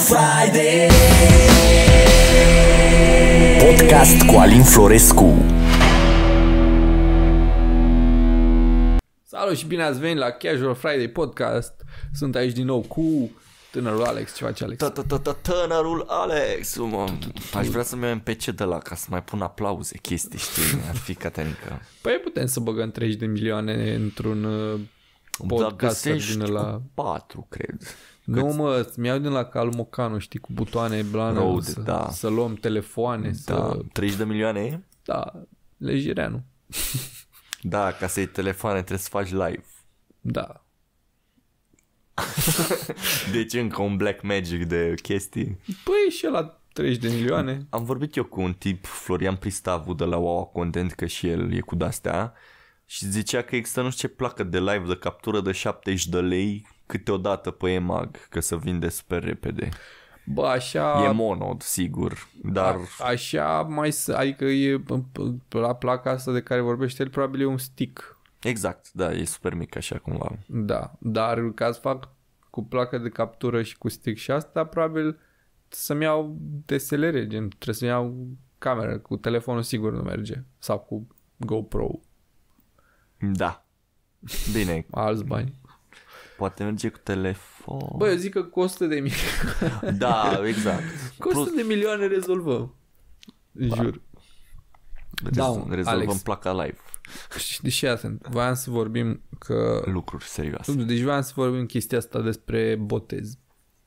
Friday Podcast cu Alin Florescu Salut și bine ați venit la Casual Friday Podcast Sunt aici din nou cu tânărul Alex Ce faci Alex? Tânărul Alex Aș vrea să-mi iau MPC de la ca să mai pun aplauze Chestii știi Ar fi catenică Păi putem să băgăm 30 de milioane într-un uh, da, podcast din la 4 cred nu mă, mi-au din la Calmocanu, știi, cu butoane blană, Road, să, da. să luăm telefoane. Da. Să... 30 de milioane? Da, nu. da, ca să iei telefoane trebuie să faci live. Da. deci încă un black magic de chestii. Păi și la 30 de milioane. Am vorbit eu cu un tip, Florian Pristavu de la Wow Content, că și el e cu de-astea și zicea că există nu știu ce placă de live de captură de 70 de lei câteodată pe EMAG, că se vinde super repede. Bă, așa... E monod, sigur, dar... A, așa mai... Adică e la placa asta de care vorbește el, probabil e un stick. Exact, da, e super mic așa cumva. Da, dar ca să fac cu placă de captură și cu stick și asta, probabil să-mi iau DSLR, gen, trebuie să-mi iau cameră, cu telefonul sigur nu merge, sau cu GoPro. Da. Bine. Alți bani. Poate merge cu telefon. Bă, eu zic că costă de milioane. da, exact. Costă Plus... de milioane rezolvăm. În da. jur. Deci da, rezolvăm Alex. placa live. Și ce atent, voiam să vorbim că... Lucruri serioase. Deci voiam să vorbim chestia asta despre botez.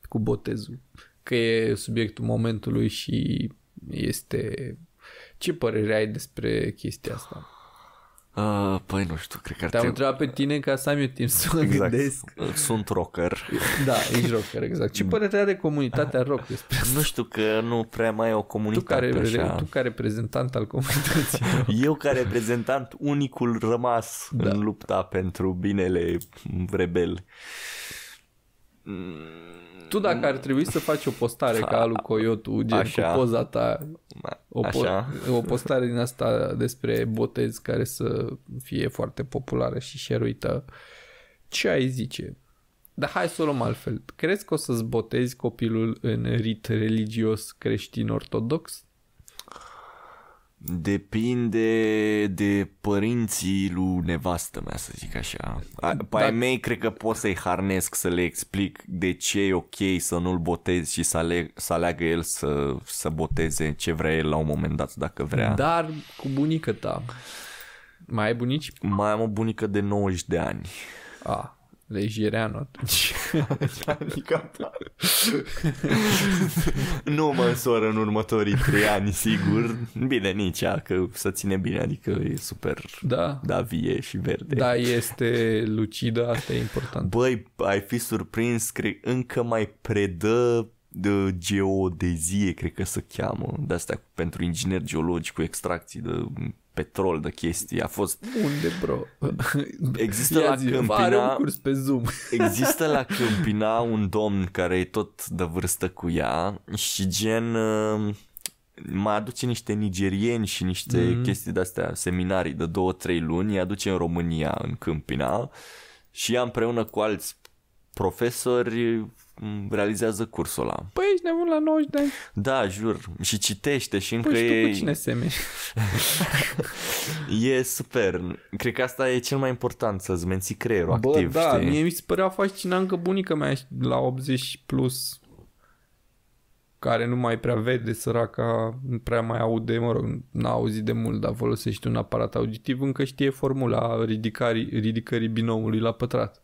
Cu botezul. Că e subiectul momentului și este... Ce părere ai despre chestia asta? Uh, păi nu știu, cred că Te-am întrebat pe tine ca să am eu timp să mă exact. gândesc. Sunt rocker. Da, ești rocker, exact. Ce mm. părere are comunitatea rock despre asta? Nu știu că nu prea mai e o comunitate tu care, așa. Tu ca reprezentant al comunității. eu ca reprezentant unicul rămas da. în lupta pentru binele rebel. Tu dacă ar trebui să faci o postare ca alu Coyotu, gen Așa. cu poza ta, o, po- Așa. o postare din asta despre botez care să fie foarte populară și șeruită, ce ai zice? Dar hai să o luăm altfel. Crezi că o să-ți botezi copilul în rit religios creștin-ortodox? Depinde de părinții lui nevastă mea, să zic așa. Pe ai mei cred că pot să-i harnesc să le explic de ce e ok să nu-l botezi și să, aleg, să aleagă el să, să boteze ce vrea el la un moment dat, dacă vrea. Dar cu bunica ta. Mai ai bunici? Mai am o bunică de 90 de ani. A, adică atunci. nu mă însoră în următorii trei ani, sigur. Bine, nici a, că să ține bine, adică e super da. da vie și verde. Da, este lucidă, asta e important. Băi, ai fi surprins, cred, încă mai predă de geodezie, cred că se cheamă, de astea pentru inginer geologi cu extracții de petrol de chestii. A fost... Unde, bro? Există Ia la zi, Câmpina... Are un curs pe Zoom. există la Câmpina un domn care e tot de vârstă cu ea și gen... Uh, mă aduce niște nigerieni și niște mm-hmm. chestii de-astea, seminarii de două, trei luni, îi aduce în România, în Câmpina și ea împreună cu alți profesori realizează cursul ăla. Păi ești nebun la 90 de ani. Da, jur. Și citește și încă păi și tu e... cu cine semeni? e super. Cred că asta e cel mai important, să-ți menții creierul Bă, activ. da, știi? mie mi se părea fascinant că bunica mea la 80 plus care nu mai prea vede, săraca, nu prea mai aude, mă rog, n-a auzit de mult, dar folosește un aparat auditiv, încă știe formula ridicării, ridicării binomului la pătrat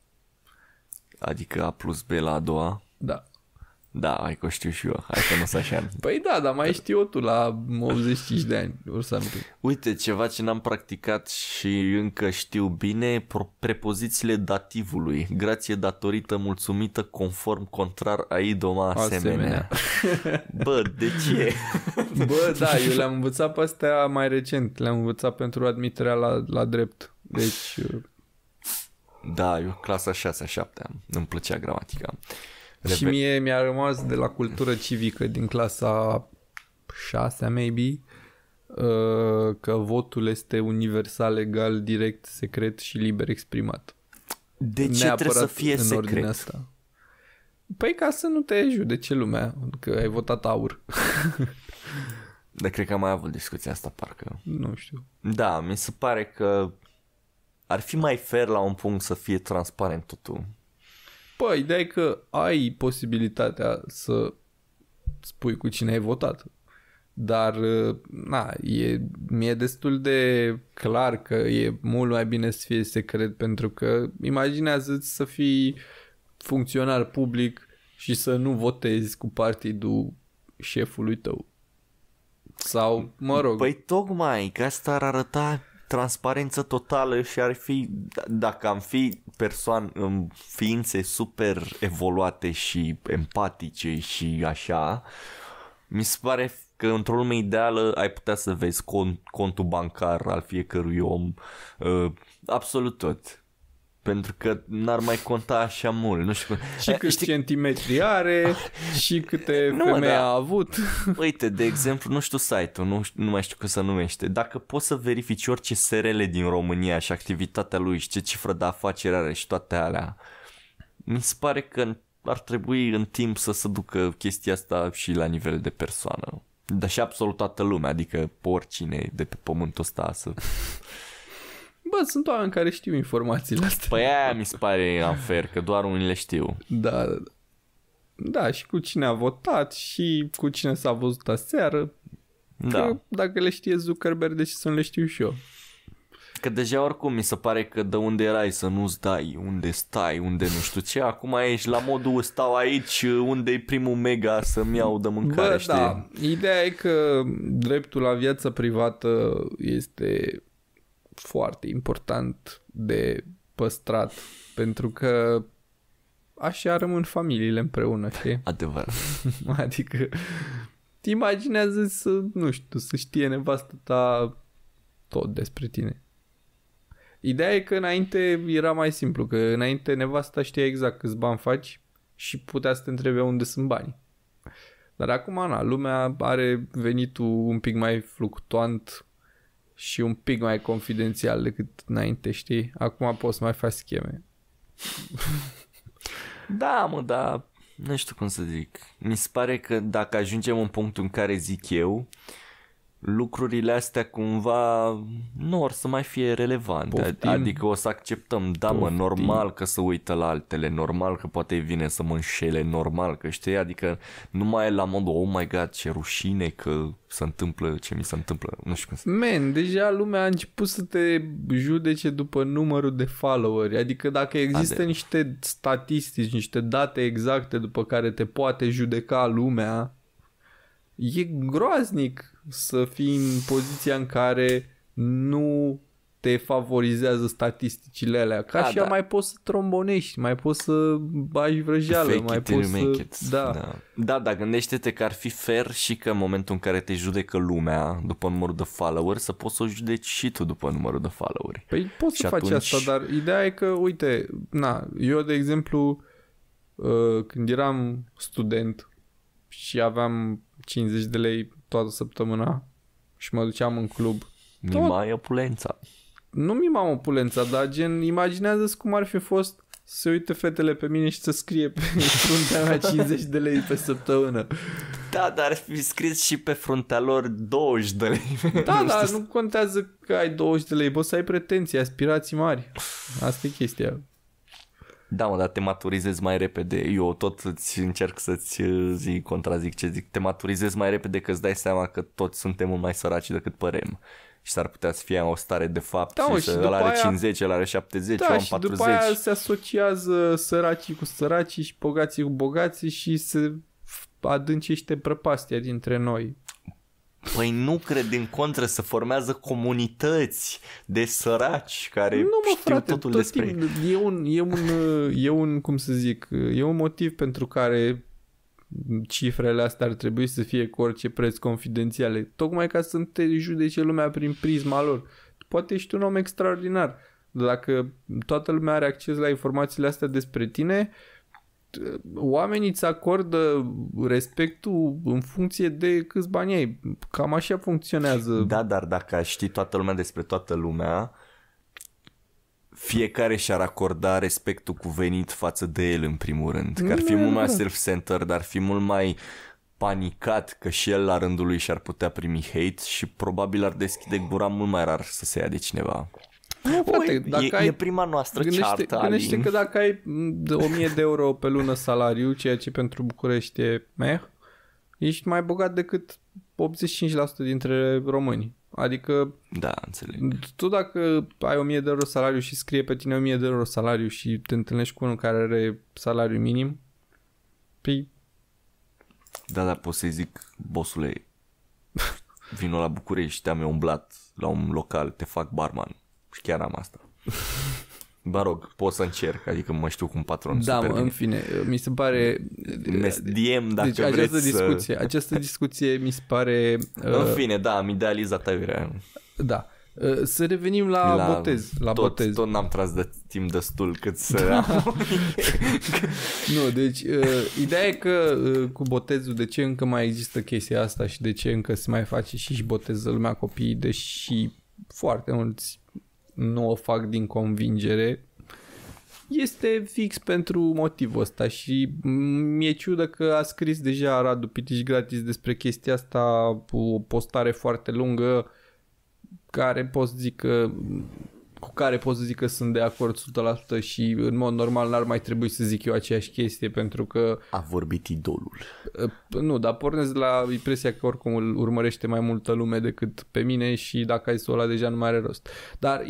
adică A plus B la a doua. Da. Da, ai că știu și eu, hai că nu o să așa. păi da, dar mai știu tu la 85 de ani, or Uite, ceva ce n-am practicat și încă știu bine, prepozițiile dativului. Grație, datorită, mulțumită, conform, contrar, aidoma, asemenea. asemenea. Bă, de ce? Bă, da, eu le-am învățat pe astea mai recent, le-am învățat pentru admiterea la, la drept. Deci, da, eu clasa 6-7 îmi plăcea gramatica. Reve- și mie mi-a rămas de la cultură civică din clasa 6 maybe uh, că votul este universal, egal, direct, secret și liber exprimat. De ce Neapărat trebuie să fie în secret? Asta. Păi ca să nu te judece lumea, că ai votat aur. Dar cred că am mai avut discuția asta, parcă. Nu știu. Da, mi se pare că ar fi mai fair la un punct să fie transparent totul. Păi, ideea e că ai posibilitatea să spui cu cine ai votat. Dar, na, e, mi-e destul de clar că e mult mai bine să fie secret pentru că imaginează-ți să fii funcționar public și să nu votezi cu partidul șefului tău. Sau, mă rog... Păi tocmai, că asta ar arăta transparență totală și ar fi, dacă am fi persoane, ființe super evoluate și empatice și așa, mi se pare că într-o lume ideală ai putea să vezi cont, contul bancar al fiecărui om, uh, absolut tot pentru că n-ar mai conta așa mult, nu știu. Și câți știi... centimetri are și câte nu, femei da. a avut. Uite, de exemplu, nu știu site-ul, nu, nu mai știu cum se numește. Dacă poți să verifici orice SRL din România și activitatea lui și ce cifră de afacere are și toate alea, mi se pare că ar trebui în timp să se ducă chestia asta și la nivel de persoană. Dar și absolut toată lumea, adică oricine de pe pământul ăsta să Bă, sunt oameni care știu informațiile astea. Păi aia mi se pare fer, că doar unii le știu. Da, da, da. Da, și cu cine a votat și cu cine s-a văzut aseară. Da. Că dacă le știe Zuckerberg, de ce să nu le știu și eu? Că deja oricum mi se pare că de unde erai să nu-ți dai, unde stai, unde nu știu ce, acum ești la modul stau aici, unde e primul mega să-mi iau de mâncare, Bă, da. știi? da, ideea e că dreptul la viața privată este foarte important de păstrat, pentru că așa rămân familiile împreună, știi? Adevărat. adică, imaginează să, nu știu, să știe nevastă ta tot despre tine. Ideea e că înainte era mai simplu, că înainte nevasta știa exact câți bani faci și putea să te întrebe unde sunt banii. Dar acum, na, lumea are venitul un pic mai fluctuant, și un pic mai confidențial decât înainte, știi? Acum poți să mai faci scheme. da, mă, da, nu știu cum să zic. Mi se pare că dacă ajungem în punctul în care zic eu, uh, lucrurile astea cumva nu or să mai fie relevante. Poftim. Adică o să acceptăm, da Poftim. mă, normal că să uită la altele, normal că poate vine să mă înșele, normal că știi, adică nu mai e la modul, oh my god, ce rușine că se întâmplă ce mi se întâmplă, nu știu cum Man, deja lumea a început să te judece după numărul de followeri, adică dacă există Ade. niște statistici, niște date exacte după care te poate judeca lumea, e groaznic să fii în poziția în care nu te favorizează statisticile alea. Ca da, și da. mai poți să trombonești, mai poți să bagi vrăjeală, Fake mai poți să... It. Da. da. da, dar gândește-te că ar fi fair și că în momentul în care te judecă lumea după numărul de followers, să poți să o judeci și tu după numărul de followers. Păi poți și să atunci... faci asta, dar ideea e că, uite, na, eu de exemplu, uh, când eram student și aveam 50 de lei toată săptămâna și mă duceam în club. Mima Tot... opulența. Nu mimam opulența, dar gen imaginează-ți cum ar fi fost să uite fetele pe mine și să scrie pe fruntea mea 50 de lei pe săptămână. Da, dar ar fi scris și pe fruntea lor 20 de lei. Da, dar nu contează că ai 20 de lei, poți să ai pretenții, aspirații mari. Asta e chestia. Da, mă, dar te maturizezi mai repede. Eu tot îți încerc să-ți uh, zic, contrazic ce zic. Te maturizezi mai repede că îți dai seama că toți suntem mult mai săraci decât părem. Și s-ar putea să fie o stare de fapt da, și, și să, ăla are aia... 50, ăla are 70, da, eu am și 40. după aia se asociază săracii cu săracii și bogații cu bogații și se adâncește prăpastia dintre noi. Păi nu cred, din contră, să formează comunități de săraci care nu, mă, știu frate, totul tot despre timp, e un, e, un, e un, cum să zic, e un motiv pentru care cifrele astea ar trebui să fie cu orice preț confidențiale, tocmai ca să te judece lumea prin prisma lor. Poate ești un om extraordinar. Dacă toată lumea are acces la informațiile astea despre tine, uh, oamenii îți acordă respectul în funcție de câți bani ai. Cam așa funcționează. Da, dar dacă aș ști toată lumea despre toată lumea, fiecare și-ar acorda respectul cuvenit față de el în primul rând. Că ar fi mult mai self-centered, ar fi mult mai panicat că și el la rândul lui și-ar putea primi hate și probabil ar deschide gura mult mai rar să se ia de cineva. Nu, Frate, dacă e, ai, e prima noastră gândește, ceartă, Gândește că dacă ai 1000 mm, de euro pe lună salariu, ceea ce pentru București e meh, ești mai bogat decât 85% dintre români. Adică... Da, înțeleg. Tu dacă ai 1000 de euro salariu și scrie pe tine 1000 de euro salariu și te întâlnești cu unul care are salariu minim, pe... Păi, da, dar pot să-i zic, bosule, vino la București, te-am umblat la un local, te fac barman și chiar am asta. Mă rog, pot să încerc, adică mă știu cum patron da, super mă, în fine, mi se pare... Mestiem, dacă deci, această vreți discuție, să... Această discuție mi se pare... În uh... fine, da, am idealizat aiurea. Da. Uh, să revenim la, la botez. La tot, botez. Tot n-am tras de timp destul cât să... Da. nu, deci uh, ideea e că uh, cu botezul de ce încă mai există chestia asta și de ce încă se mai face și, și boteză lumea copiii, deși foarte mulți nu o fac din convingere, este fix pentru motivul ăsta și mi-e ciudă că a scris deja Radu Pitici gratis despre chestia asta cu o postare foarte lungă care pot zic că cu care pot să zic că sunt de acord 100% și în mod normal n-ar mai trebui să zic eu aceeași chestie pentru că... A vorbit idolul. Ă, nu, dar pornesc la impresia că oricum îl urmărește mai multă lume decât pe mine și dacă ai să ăla deja nu mai are rost. Dar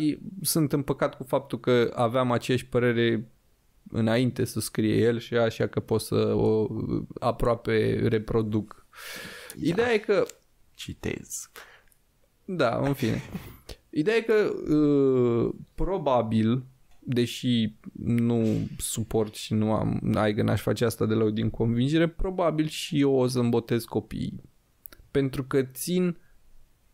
sunt împăcat cu faptul că aveam aceeași părere înainte să scrie el și așa că pot să o aproape reproduc. Ideea Ia, e că... Citez. Da, în fine. Ideea e că uh, probabil, deși nu suport și nu am, ai că n-aș face asta deloc din convingere, probabil și eu o să îmbotez copiii. Pentru că țin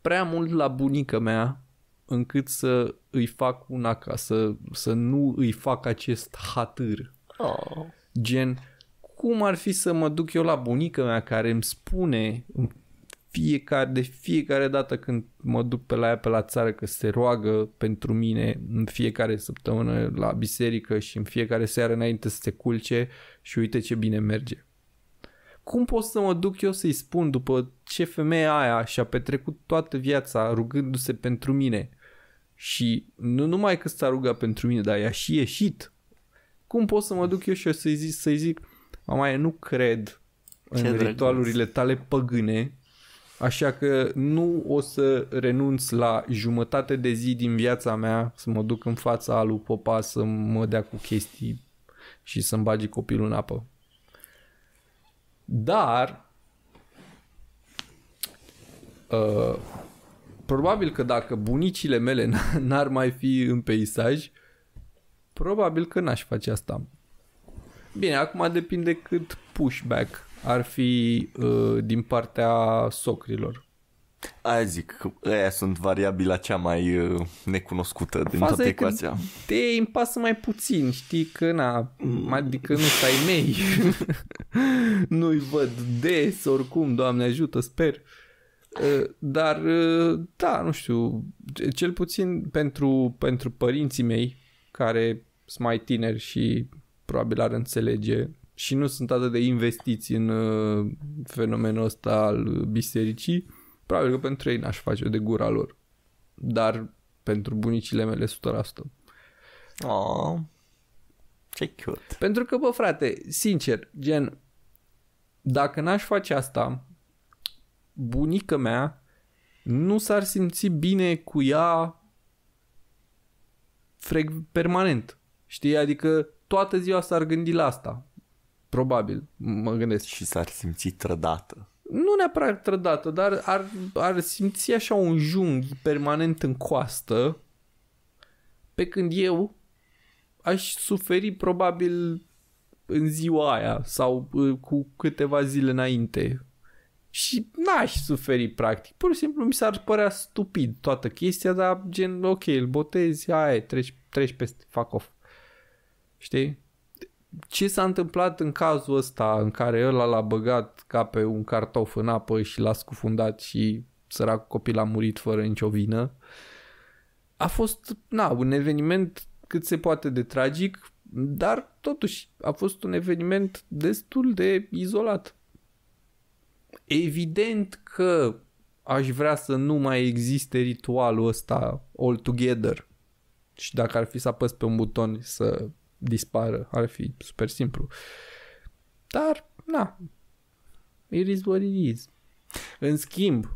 prea mult la bunica mea încât să îi fac una ca să, să nu îi fac acest hatâr. Oh. Gen, cum ar fi să mă duc eu la bunica mea care îmi spune, îmi fiecare, de fiecare dată când mă duc pe la ea pe la țară că se roagă pentru mine în fiecare săptămână la biserică și în fiecare seară înainte să se culce și uite ce bine merge. Cum pot să mă duc eu să-i spun după ce femeia aia și-a petrecut toată viața rugându-se pentru mine și nu numai că s-a rugat pentru mine, dar i-a și ieșit. Cum pot să mă duc eu și să-i zic, să-i zic, mamaie, nu cred în Ce ritualurile tale păgâne Așa că nu o să renunț la jumătate de zi din viața mea să mă duc în fața lui Popa să mă dea cu chestii și să-mi bagi copilul în apă. Dar uh, probabil că dacă bunicile mele n-ar mai fi în peisaj, probabil că n-aș face asta. Bine, acum depinde cât pushback ar fi uh, din partea socrilor. Aia zic, aia sunt variabila cea mai uh, necunoscută din Faza toată ecuația. Te impasă mai puțin, știi că na, mm. adică nu stai mei. Nu-i văd des, oricum, Doamne ajută, sper. Uh, dar, uh, da, nu știu, cel puțin pentru, pentru părinții mei, care sunt mai tineri și probabil ar înțelege și nu sunt atât de investiți în uh, fenomenul ăsta al bisericii, probabil că pentru ei n-aș face de gura lor. Dar pentru bunicile mele 100%. Oh, ce cute. Pentru că, bă, frate, sincer, gen, dacă n-aș face asta, bunica mea nu s-ar simți bine cu ea frec permanent. Știi? Adică toată ziua s-ar gândi la asta probabil, mă gândesc. Și s-ar simți trădată. Nu neapărat trădată, dar ar, ar simți așa un jung permanent în coastă, pe când eu aș suferi probabil în ziua aia sau ă, cu câteva zile înainte și n-aș suferi practic. Pur și simplu mi s-ar părea stupid toată chestia, dar gen, ok, îl botezi, aia treci, treci peste, fac off. Știi? ce s-a întâmplat în cazul ăsta în care ăla l-a băgat ca pe un cartof în apă și l-a scufundat și săracul copil a murit fără nicio vină. A fost, na, un eveniment cât se poate de tragic, dar totuși a fost un eveniment destul de izolat. Evident că aș vrea să nu mai existe ritualul ăsta all together. Și dacă ar fi să apăs pe un buton să dispară, ar fi super simplu. Dar, na, it is what it is. În schimb,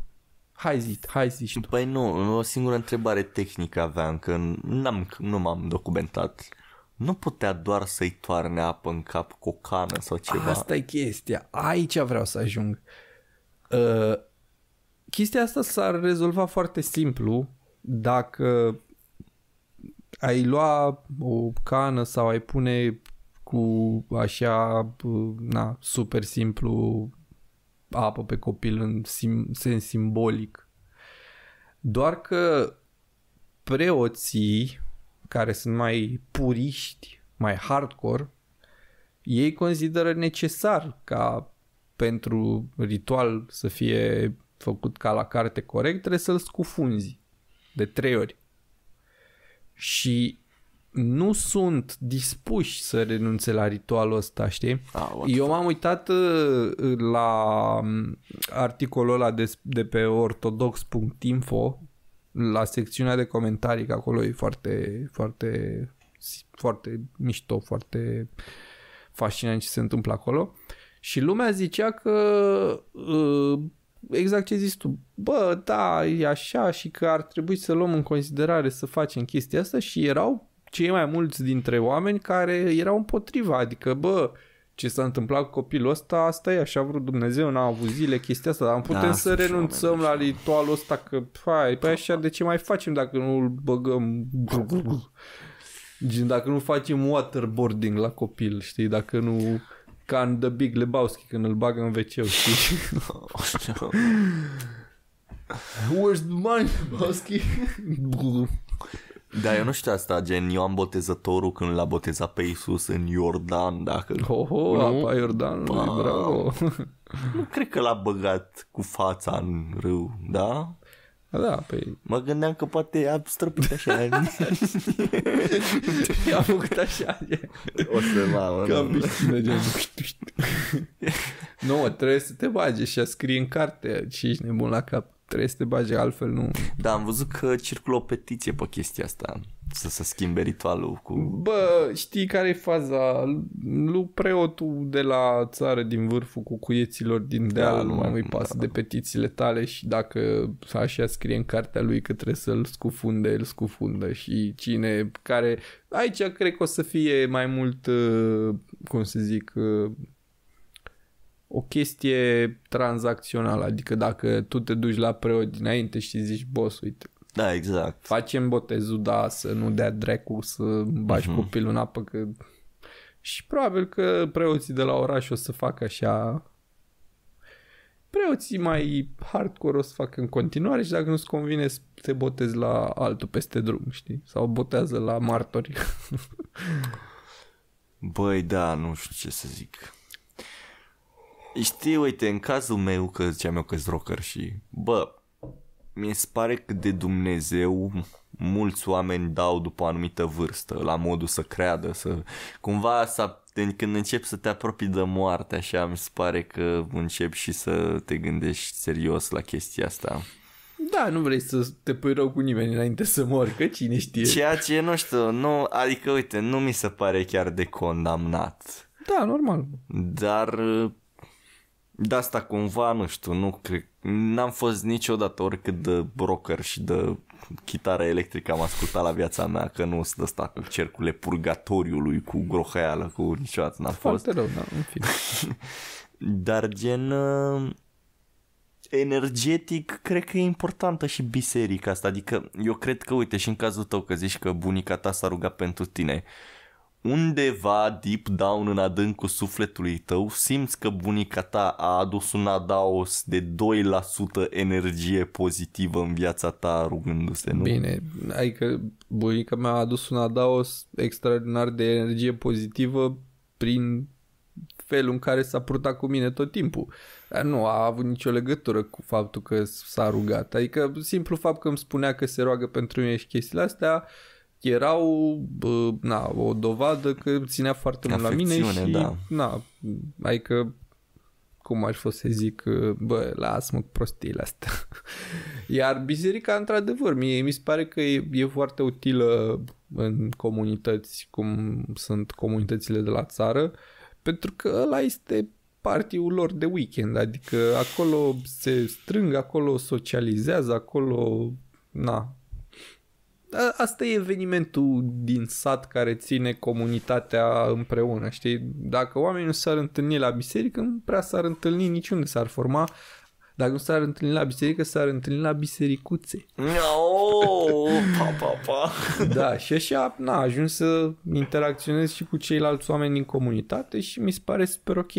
hai zi, hai zi și Păi nu, o singură întrebare tehnică aveam, că n-am, nu m-am documentat. Nu putea doar să-i toarne apă în cap cu o cană sau ceva. Asta e chestia, aici vreau să ajung. Uh, chestia asta s-ar rezolva foarte simplu dacă ai lua o cană sau ai pune cu așa, na, super simplu apă pe copil în sim, sens simbolic. Doar că preoții care sunt mai puriști, mai hardcore, ei consideră necesar ca pentru ritual să fie făcut ca la carte corect, trebuie să-l scufunzi de trei ori și nu sunt dispuși să renunțe la ritualul ăsta, știi? Ah, Eu m-am uitat uh, la mm, articolul ăla de, de pe ortodox.info la secțiunea de comentarii, că acolo e foarte, foarte, foarte mișto, foarte fascinant ce se întâmplă acolo. Și lumea zicea că uh, exact ce zici tu, bă, da, e așa și că ar trebui să luăm în considerare să facem chestia asta și erau cei mai mulți dintre oameni care erau împotriva, adică, bă, ce s-a întâmplat cu copilul ăsta, asta e, așa vrut Dumnezeu, n-a avut zile chestia asta, dar am putem da, să renunțăm la ritualul ăsta, că, hai, păi așa, de ce mai facem dacă nu îl băgăm... Gen, dacă nu facem waterboarding la copil, știi, dacă nu ca în The Big Lebowski când îl bagă în wc știi? oh, Where's Lebowski? Da, eu nu știu asta, gen Ioan Botezătorul când l-a botezat pe Isus în Iordan, dacă... Ho, ho, nu? apa Iordan, bravo! Nu cred că l-a băgat cu fața în râu, da? Da, păi... Mă gândeam că poate a străpit așa. a făcut așa. O să mă, Ca în nu, trebuie să te bage și a scrie în carte și ești nebun la cap. Trebuie să te bage, altfel nu. Da, am văzut că circulă o petiție pe chestia asta să se schimbe ritualul cu... Bă, știi care e faza? Lu preotul de la țară din vârful cu cuieților din da, deal da, nu mai îi pasă da. de petițiile tale și dacă așa scrie în cartea lui că trebuie să-l scufunde, îl scufundă și cine care... Aici cred că o să fie mai mult, uh, cum să zic, uh, o chestie tranzacțională, adică dacă tu te duci la preot dinainte și zici, boss, uite, da, exact. Facem botezul, da, să nu dea dracu, să bagi uh-huh. Mhm. copilul în apă, că... Și probabil că preoții de la oraș o să facă așa... Preoții mai hardcore o să facă în continuare și dacă nu-ți convine să te botezi la altul peste drum, știi? Sau botează la martori. Băi, da, nu știu ce să zic. Știi, uite, în cazul meu, că ziceam eu că rocker și, bă, mi se pare că de Dumnezeu mulți oameni dau după o anumită vârstă, la modul să creadă, să cumva să când începi să te apropii de moarte, așa mi se pare că începi și să te gândești serios la chestia asta. Da, nu vrei să te pui rău cu nimeni înainte să mori, că cine știe. Ceea ce, nu știu, nu, adică uite, nu mi se pare chiar de condamnat. Da, normal. Dar de asta cumva, nu știu, nu cred, n-am fost niciodată oricât de broker și de chitară electrică am ascultat la viața mea, că nu sunt ăsta cu cercule purgatoriului, cu groheală, cu niciodată n-am fost. Foarte rău, da, în fine. Dar gen uh, energetic, cred că e importantă și biserica asta, adică eu cred că, uite, și în cazul tău că zici că bunica ta s-a rugat pentru tine, uh, undeva deep down în adâncul sufletului tău simți că bunica ta a adus un adaos de 2% energie pozitivă în viața ta rugându-se, nu? Bine, adică bunica mea a adus un adaos extraordinar de energie pozitivă prin felul în care s-a purtat cu mine tot timpul. Dar nu a avut nicio legătură cu faptul că s-a rugat. Adică simplu fapt că îmi spunea că se roagă pentru mine și chestiile astea uh, erau na, o dovadă că ținea foarte mult la mine și da. na, adică cum aș fost să zic, bă, lasă-mă prostiile astea. Iar biserica, într-adevăr, mie mi se pare că e, e foarte utilă în comunități, cum sunt comunitățile de la țară, pentru că ăla este partiul lor de weekend, adică acolo se strâng, acolo socializează, acolo, na, asta e evenimentul din sat care ține comunitatea împreună, știi? Dacă oamenii nu s-ar întâlni la biserică, nu prea s-ar întâlni niciunde, s-ar forma dacă nu s-ar întâlni la biserică, s-ar întâlni la bisericuțe. No, pa, pa, pa. Da, și așa na, ajung să interacționez și cu ceilalți oameni din comunitate și mi se pare super ok.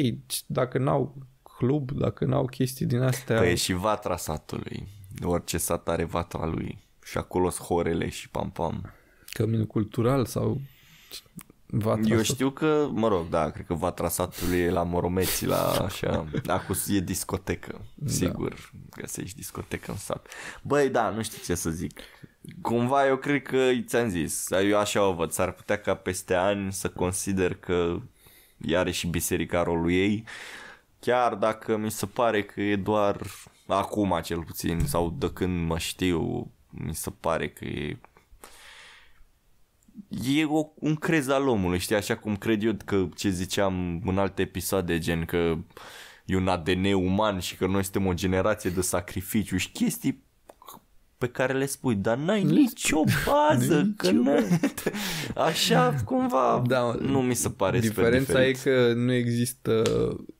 Dacă n-au club, dacă n-au chestii din astea... Păi e și vatra satului. Orice sat are vatra lui și acolo horele și pam-pam. Căminul cultural sau va Eu știu că, mă rog, da, cred că va e la Moromeții, la așa, acum da, e discotecă, da. sigur, da. găsești discotecă în sat. Băi, da, nu știu ce să zic. Cumva eu cred că, ți-am zis, eu așa o văd, s-ar putea ca peste ani să consider că are și biserica rolul ei, chiar dacă mi se pare că e doar acum cel puțin, sau de când mă știu, mi se pare că e e o, un crez al omului, știi, așa cum cred eu că ce ziceam în alte episoade, gen că e un ADN uman și că noi suntem o generație de sacrificiu și chestii pe care le spui, dar n-ai nicio bază, că așa cumva da, nu mi se pare Diferența e că nu există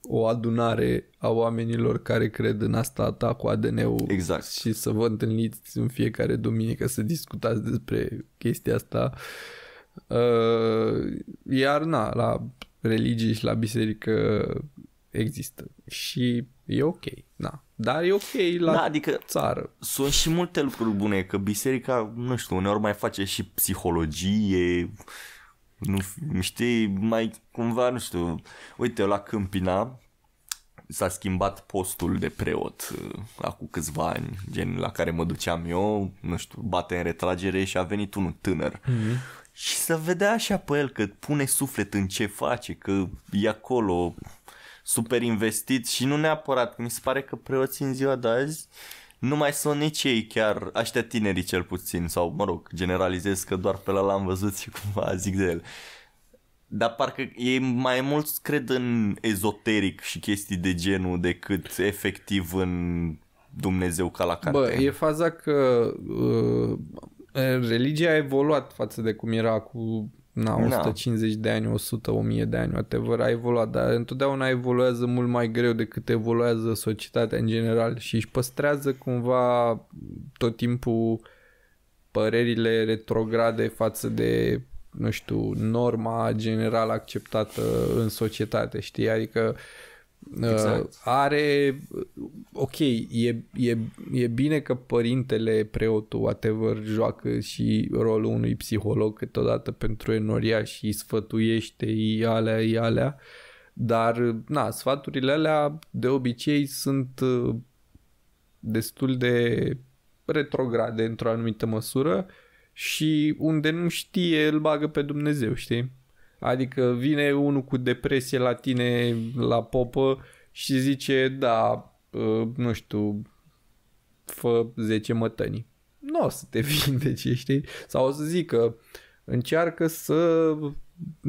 o adunare a oamenilor care cred în asta ta cu ADN-ul exact. și să vă întâlniți în fiecare duminică să discutați despre chestia asta. Uh, iar na, la religii și la biserică există și e ok, na, dar e ok la da, adică țară. Sunt și multe lucruri bune, că biserica, nu știu, uneori mai face și psihologie, nu știi, mai cumva, nu știu, uite, la Câmpina s-a schimbat postul de preot uh, acum câțiva ani, gen la care mă duceam eu, nu știu, bate în retragere și a venit unul tânăr. Mm-hmm. Și să vedea așa pe el că pune suflet în ce face, că e acolo, super investit și nu neapărat, că mi se pare că preoții în ziua de azi nu mai sunt nici ei chiar, aștia tinerii cel puțin, sau mă rog, generalizez că doar pe la l-am văzut și cumva zic de el. Dar parcă ei mai mult cred în ezoteric și chestii de genul decât efectiv în Dumnezeu ca la carte. Bă, e faza că uh, religia a evoluat față de cum era cu na, 150 Na. Da. de ani, 100, 1000 de ani, whatever, a evoluat, dar întotdeauna evoluează mult mai greu decât evoluează societatea în general și își păstrează cumva tot timpul părerile retrograde față de, nu știu, norma general acceptată în societate, știi? Adică uh, Uh, exact. Are, ok, e, e, e bine că părintele, preotul, whatever, joacă și rolul unui psiholog câteodată pentru enoria și sfătuiește i alea, i alea, dar, na, sfaturile alea de obicei sunt uh, destul de retrograde într-o anumită măsură și unde nu știe îl bagă pe Dumnezeu, știi? Adică vine unul cu depresie la tine, la popă și zice, da, ă, nu știu, fă 10 mătăni. Nu o să te vindeci, știi? Sau o să zică, încearcă să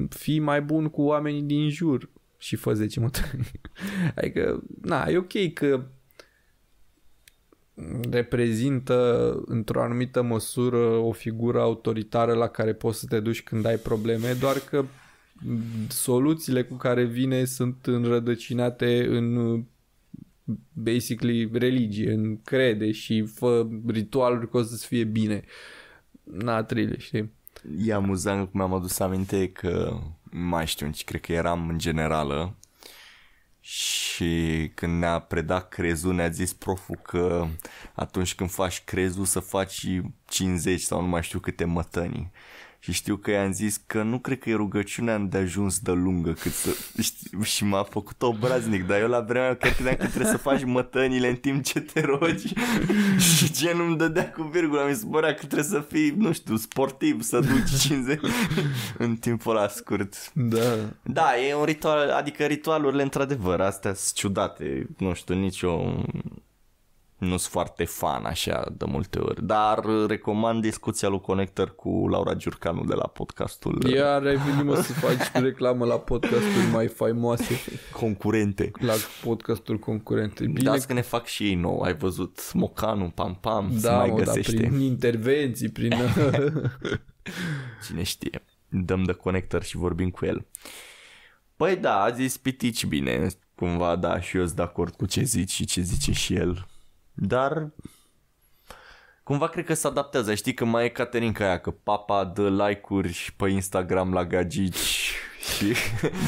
fii mai bun cu oamenii din jur și fă 10 mătăni. Adică, na, e ok că reprezintă într-o anumită măsură o figură autoritară la care poți să te duci când ai probleme, doar că soluțiile cu care vine sunt înrădăcinate în basically religie, în crede și fă ritualuri ca să fie bine. Na, trile, știi? E amuzant cum am adus aminte că mai știu, cred că eram în generală și când ne-a predat crezul ne-a zis proful că atunci când faci crezul să faci 50 sau nu mai știu câte mătănii și știu că i-am zis că nu cred că e rugăciunea de ajuns de lungă cât să... și m-a făcut obraznic, dar eu la vremea chiar credeam că trebuie să faci mătănile în timp ce te rogi și gen îmi dădea cu virgula, mi se părea că trebuie să fii, nu știu, sportiv, să duci 50 în timpul ăla scurt. Da. Da, e un ritual, adică ritualurile într-adevăr, astea sunt ciudate, nu știu, nici eu nu sunt foarte fan așa de multe ori, dar recomand discuția lui Connector cu Laura Giurcanu de la podcastul. Iar ai venit mă să faci reclamă la podcasturi mai faimoase. Concurente. La podcastul concurente. Da, bine. da, că ne fac și ei nou, ai văzut Mocanu, Pam Pam, da, se mai mă, găsește. Da, prin intervenții, prin... Cine știe. Dăm de Connector și vorbim cu el. Păi da, a zis pitici bine, cumva da, și eu sunt de acord cu ce zici și ce zice și el dar cumva cred că se adaptează. Știi că mai e Caterinca aia, că papa dă like-uri pe Instagram la gagici și...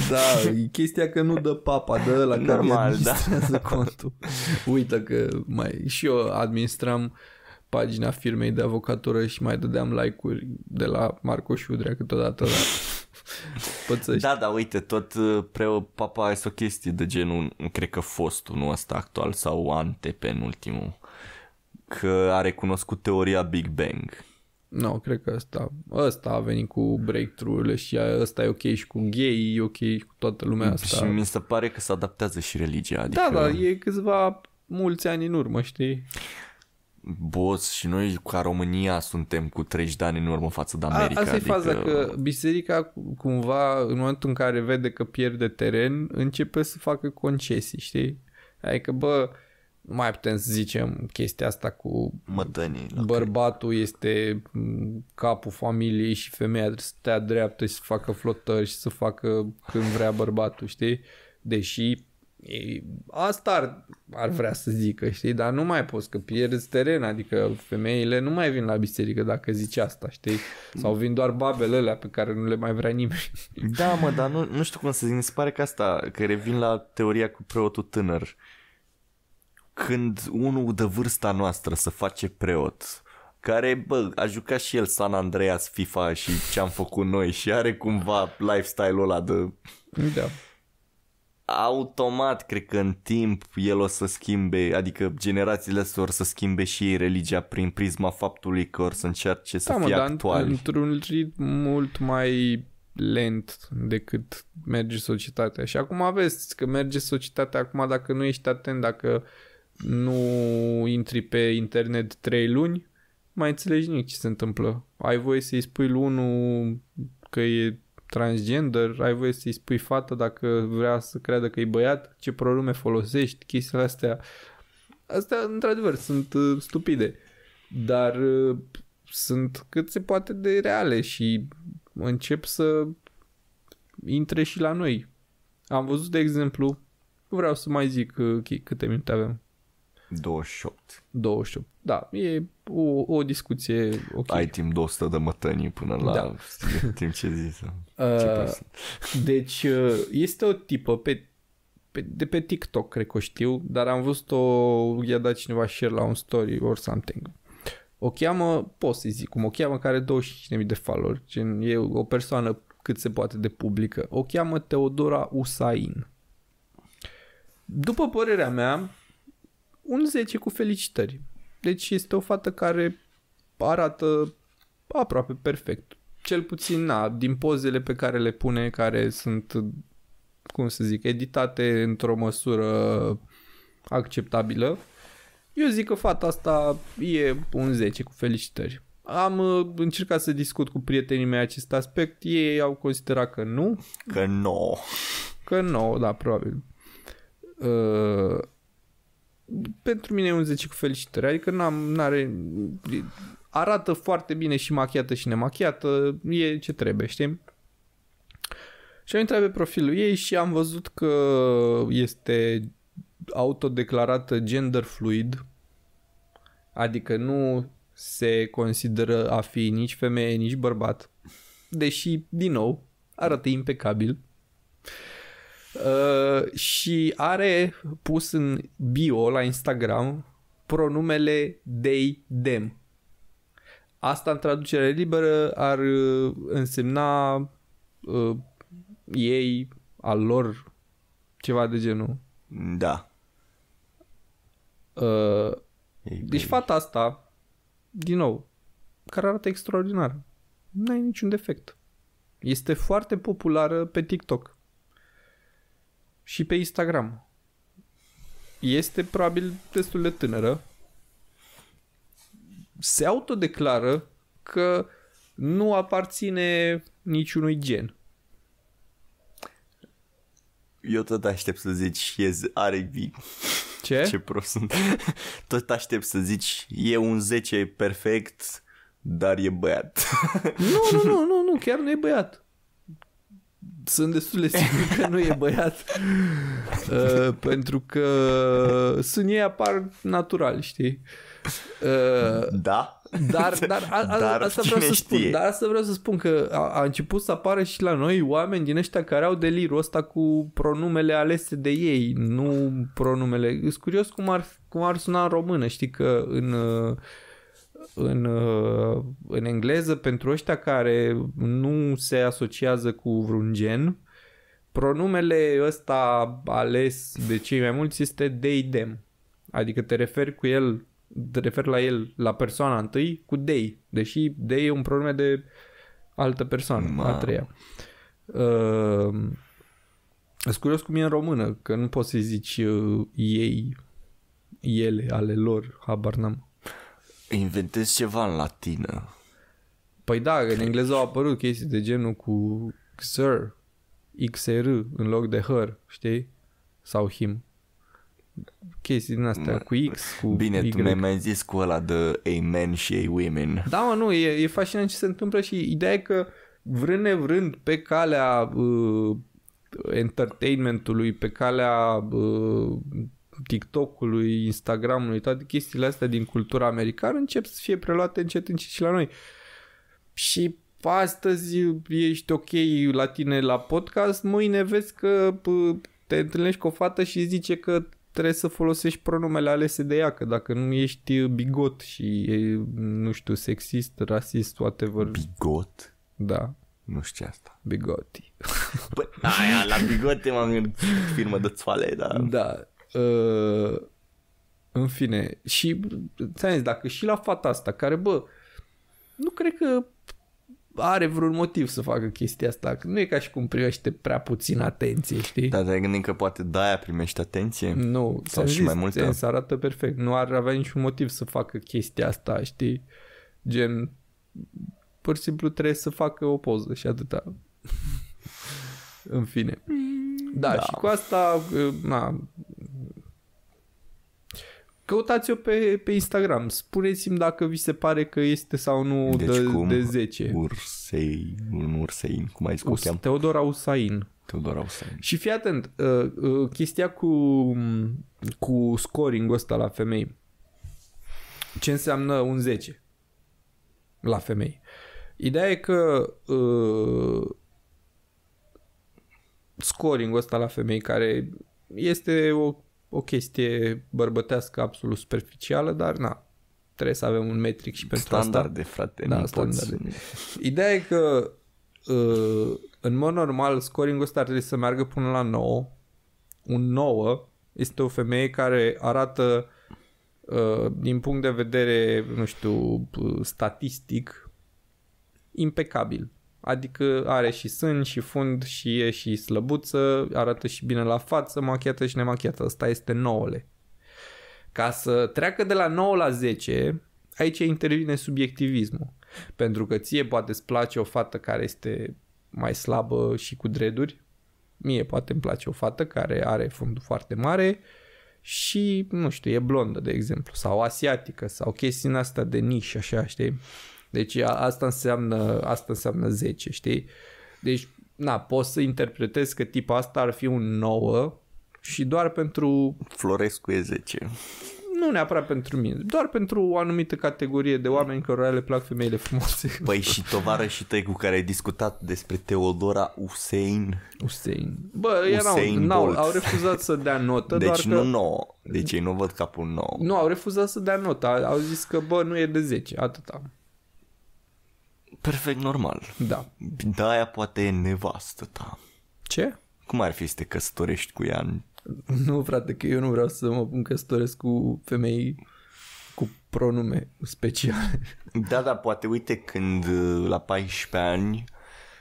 Da, e chestia că nu dă papa, dă la care Normal, da. contul. Uită că mai... Și eu administram pagina firmei de avocatură și mai dădeam like-uri de la Marco Șudrea câteodată, dar pățești. Da, da, uite, tot uh, preo papa este o chestie de genul, cred că fostul, nu ăsta actual, sau antepenultimul, că a recunoscut teoria Big Bang. Nu, no, cred că ăsta, ăsta a venit cu breakthrough-urile și ăsta e ok și cu gay, e ok și cu toată lumea asta. Și mi se pare că se adaptează și religia. Da, adică... Da, da, e câțiva mulți ani în urmă, știi? boss și noi ca România suntem cu 30 de ani în urmă față de America. A, e adică... faza că biserica cumva în momentul în care vede că pierde teren începe să facă concesii, știi? Adică bă, mai putem să zicem chestia asta cu Mătănii, bărbatul care... este capul familiei și femeia trebuie să stea dreaptă și să facă flotări și să facă când vrea bărbatul, știi? Deși Asta ar, ar vrea să zică, știi? Dar nu mai poți, că pierzi teren, adică femeile nu mai vin la biserică dacă zici asta, știi? Sau vin doar babele alea pe care nu le mai vrea nimeni. Da, mă, dar nu, nu știu cum să zic, mi se pare că asta, că revin la teoria cu preotul tânăr. Când unul de vârsta noastră să face preot, care, bă, a jucat și el San Andreas, FIFA și ce-am făcut noi și are cumva lifestyle-ul ăla de... Da automat, cred că în timp, el o să schimbe, adică generațiile astea or să schimbe și ei religia prin prisma faptului că or să încerce să da, fie actual. actuali. într-un ritm mult mai lent decât merge societatea. Și acum aveți că merge societatea acum dacă nu ești atent, dacă nu intri pe internet trei luni, mai înțelegi nimic ce se întâmplă. Ai voie să-i spui lui unul că e transgender, ai voie să-i spui fată dacă vrea să creadă că e băiat, ce pronume folosești, chestiile astea. Astea, într-adevăr, sunt uh, stupide, dar uh, sunt cât se poate de reale și încep să intre și la noi. Am văzut, de exemplu, vreau să mai zic uh, câte minute avem. 28. 28. Da, e o, o discuție ok. Ai timp de 100 de mătănii până la da. timp ce zis. Da. Uh, deci uh, este o tipă pe, pe, de pe TikTok, cred că o știu, dar am văzut-o, i-a dat cineva share la un story or something. O cheamă, pot să zic cum, o cheamă care are 25.000 de follower, gen, e o persoană cât se poate de publică. O cheamă Teodora Usain. După părerea mea, un 10 cu felicitări. Deci este o fată care arată aproape perfect. Cel puțin, na, din pozele pe care le pune, care sunt, cum să zic, editate într-o măsură acceptabilă. Eu zic că fata asta e un 10 cu felicitări. Am uh, încercat să discut cu prietenii mei acest aspect, ei au considerat că nu. Că nu. No. Că nu, no, da, probabil. Uh, pentru mine e un 10 cu felicitări. Adică n-am, n-are... Arată foarte bine și machiată și nemachiată. E ce trebuie, știi? Și am intrat pe profilul ei și am văzut că este autodeclarată gender fluid. Adică nu se consideră a fi nici femeie, nici bărbat. Deși, din nou, arată impecabil. Uh, Uh, și are pus în bio la Instagram pronumele they, them. Asta în traducere liberă ar uh, însemna uh, ei, al lor, ceva de genul. Da. Uh, ei, deci fata asta, din nou, care arată extraordinar. N-ai niciun defect. Este foarte populară pe TikTok și pe Instagram. Este probabil destul de tânără. Se autodeclară că nu aparține niciunui gen. Eu tot aștept să zici e are B. Ce? Ce prost sunt. Tot aștept să zici e un 10 perfect, dar e băiat. Nu, nu, nu, nu, nu, chiar nu e băiat sunt destul de sigur că nu e băiat. Uh, pentru că sunt ei apar natural, știi? Uh, da. Dar, dar, a, a, dar asta vreau să știe? spun, dar asta vreau să spun că a, a început să apară și la noi oameni din ăștia care au delirul ăsta cu pronumele alese de ei, nu pronumele. Sunt curios cum ar, cum ar suna în română, știi că în uh, în, uh, în engleză, pentru ăștia care nu se asociază cu vreun gen, pronumele ăsta ales de cei mai mulți este they, them. Adică te referi cu el, te referi la el, la persoana întâi, cu they. Deși they e un pronume de altă persoană, Ma. a treia. Uh, curios cum e în română, că nu poți să zici uh, ei, ele, ale lor, habar n-am. Inventez ceva în latină. Păi da, în engleză au apărut chestii de genul cu sir, xr în loc de her, știi? Sau him. Chestii din astea cu X, cu Bine, y. tu mi-ai mai zis cu ăla de a men și a women. Da, mă, nu, e, e fascinant ce se întâmplă și ideea e că vrând nevrând pe calea uh, entertainmentului, pe calea uh, TikTok-ului, Instagram-ului, toate chestiile astea din cultura americană încep să fie preluate încet încet și la noi. Și astăzi ești ok la tine la podcast, mâine vezi că te întâlnești cu o fată și zice că trebuie să folosești pronumele alese de ea, că dacă nu ești bigot și, e, nu știu, sexist, rasist, whatever. Bigot? Da. Nu știu ce asta. Bigoti. Păi, aia, la bigote m-am gândit firmă de țoale, dar... Da, da. Uh, în fine, și ți dacă și la fata asta, care, bă, nu cred că are vreun motiv să facă chestia asta, că nu e ca și cum primește prea puțin atenție, știi? Dar te-ai gândit că poate de-aia primește atenție? Nu, sau și zis, mai multe. Se arată perfect, nu ar avea niciun motiv să facă chestia asta, știi? Gen, pur și simplu trebuie să facă o poză și atâta. în fine. Da, da, și cu asta, na, Căutați-o pe, pe Instagram. Spuneți-mi dacă vi se pare că este sau nu deci de, cum? de 10. Ursei, un Ursein, cum ai zis Teodora Usain. Teodora Usain. Și fii atent, uh, uh, chestia cu, cu scoring ăsta la femei. Ce înseamnă un 10 la femei? Ideea e că uh, scoring ăsta la femei care este o o chestie bărbătească absolut superficială, dar na, trebuie să avem un metric și pentru standarde, asta. Frate, da, standarde, frate. Ideea e că uh, în mod normal scoringul ăsta ar trebui să meargă până la 9. Un 9 este o femeie care arată uh, din punct de vedere, nu știu, uh, statistic, impecabil. Adică are și sân și fund și e și slăbuță, arată și bine la față, machiată și nemachiată. Asta este nouăle. Ca să treacă de la 9 la 10, aici intervine subiectivismul. Pentru că ție poate îți place o fată care este mai slabă și cu dreduri. Mie poate îmi place o fată care are fundul foarte mare și, nu știu, e blondă, de exemplu, sau asiatică, sau chestii în asta de niș, așa, știi? Deci asta înseamnă, asta înseamnă 10, știi? Deci, na, poți să interpretezi că tipul asta ar fi un 9 și doar pentru... Florescu e 10 nu neapărat pentru mine, doar pentru o anumită categorie de oameni cărora le plac femeile frumoase. Păi și tovară și tăi cu care ai discutat despre Teodora Usein. Usein. Bă, Usain erau, au au refuzat să dea notă. Deci doar nu că... nouă. Deci ei nu văd capul nou. Nu, au refuzat să dea notă. Au zis că, bă, nu e de 10, atâta. Perfect normal. Da. Da, aia poate e nevastă ta. Ce? Cum ar fi să te căsătorești cu ea? Nu, frate, că eu nu vreau să mă pun căsătoresc cu femei cu pronume speciale. Da, da, poate uite când la 14 ani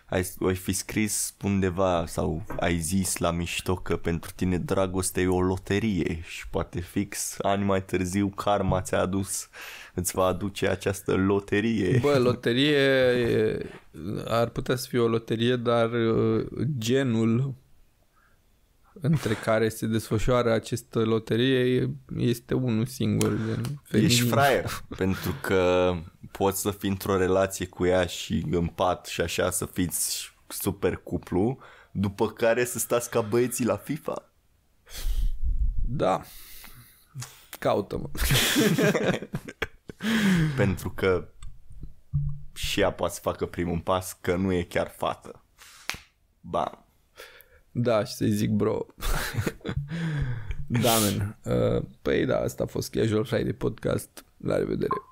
ai, ai fi scris undeva sau ai zis la mișto că pentru tine dragoste e o loterie și poate fix ani mai târziu karma ți-a adus, îți va aduce această loterie. Bă, loterie ar putea să fie o loterie, dar uh, genul între care se desfășoară această loterie este unul singur. Feminin. Ești fraier, pentru că poți să fii într-o relație cu ea și în pat și așa să fiți super cuplu, după care să stați ca băieții la FIFA. Da. Caută-mă. pentru că și ea poate să facă primul pas că nu e chiar fată. Bam. Da, și să-i zic bro. da, men. Uh, păi da, asta a fost Casual Friday Podcast. La revedere.